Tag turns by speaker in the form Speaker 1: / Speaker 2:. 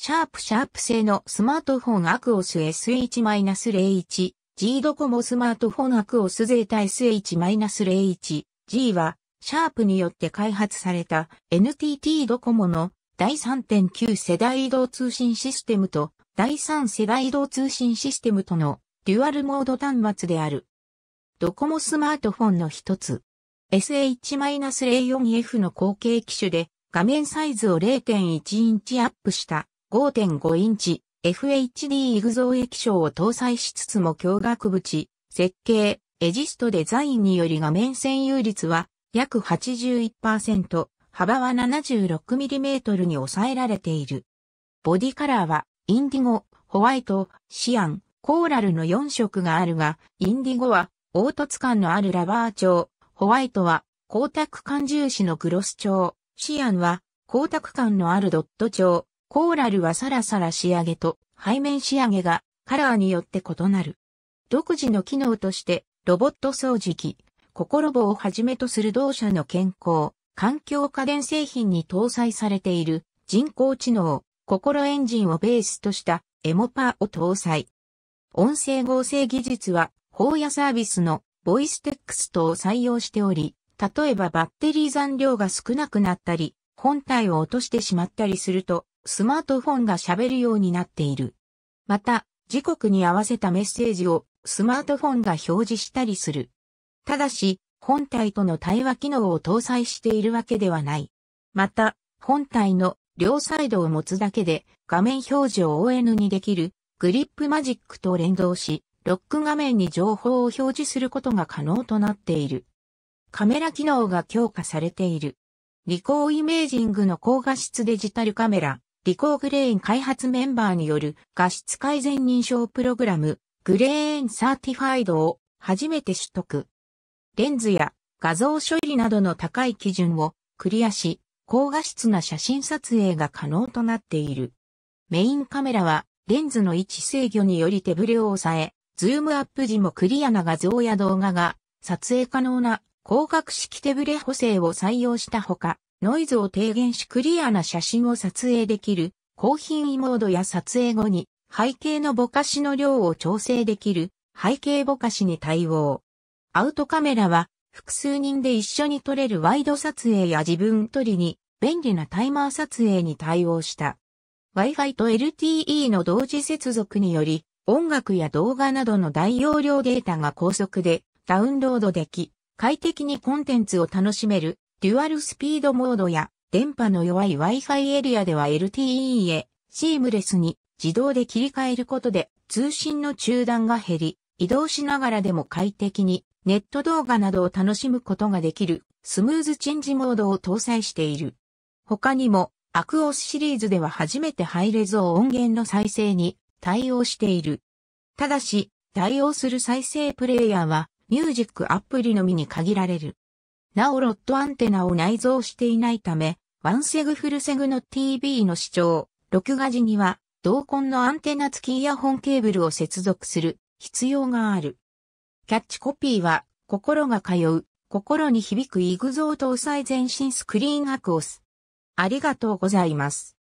Speaker 1: シャープシャープ製のスマートフォンアクオス s h 0 1 G ドコモスマートフォンアクオスゼータ s h 0 1 G は、シャープによって開発された NTT ドコモの第3.9世代移動通信システムと第3世代移動通信システムとのデュアルモード端末である。ドコモスマートフォンの一つ。SH-04F の後継機種で画面サイズを0.1インチアップした5.5インチ FHD イグゾー液晶を搭載しつつも驚愕縁、設計、エジストデザインにより画面占有率は約81%、幅は 76mm に抑えられている。ボディカラーはインディゴ、ホワイト、シアン、コーラルの4色があるが、インディゴは凹凸感のあるラバー調、ホワイトは光沢感重視のグロス調、シアンは光沢感のあるドット調、コーラルはサラサラ仕上げと背面仕上げがカラーによって異なる。独自の機能としてロボット掃除機、ココロボをはじめとする同社の健康、環境家電製品に搭載されている人工知能、ココロエンジンをベースとしたエモパーを搭載。音声合成技術は、ーヤサービスのボイステックストを採用しており、例えばバッテリー残量が少なくなったり、本体を落としてしまったりすると、スマートフォンが喋るようになっている。また、時刻に合わせたメッセージをスマートフォンが表示したりする。ただし、本体との対話機能を搭載しているわけではない。また、本体の両サイドを持つだけで画面表示を ON にできるグリップマジックと連動し、ロック画面に情報を表示することが可能となっている。カメラ機能が強化されている。リコーイメージングの高画質デジタルカメラ、リコーグレーン開発メンバーによる画質改善認証プログラム、グレーンサーティファイドを初めて取得。レンズや画像処理などの高い基準をクリアし、高画質な写真撮影が可能となっている。メインカメラはレンズの位置制御により手ブレを抑え、ズームアップ時もクリアな画像や動画が撮影可能な広角式手ブレ補正を採用したほか、ノイズを低減しクリアな写真を撮影できる、高品位モードや撮影後に背景のぼかしの量を調整できる背景ぼかしに対応。アウトカメラは複数人で一緒に撮れるワイド撮影や自分撮りに便利なタイマー撮影に対応した。Wi-Fi と LTE の同時接続により音楽や動画などの大容量データが高速でダウンロードでき快適にコンテンツを楽しめるデュアルスピードモードや電波の弱い Wi-Fi エリアでは LTE へシームレスに自動で切り替えることで通信の中断が減り、移動しながらでも快適にネット動画などを楽しむことができるスムーズチェンジモードを搭載している。他にもアクオスシリーズでは初めてハイレゾ音源の再生に対応している。ただし、対応する再生プレイヤーはミュージックアプリのみに限られる。なおロッドアンテナを内蔵していないため、ワンセグフルセグの TV の視聴、録画時には、同梱のアンテナ付きイヤホンケーブルを接続する必要がある。キャッチコピーは、心が通う、心に響くイグゾーさえ、全身スクリーンアクオス。ありがとうございます。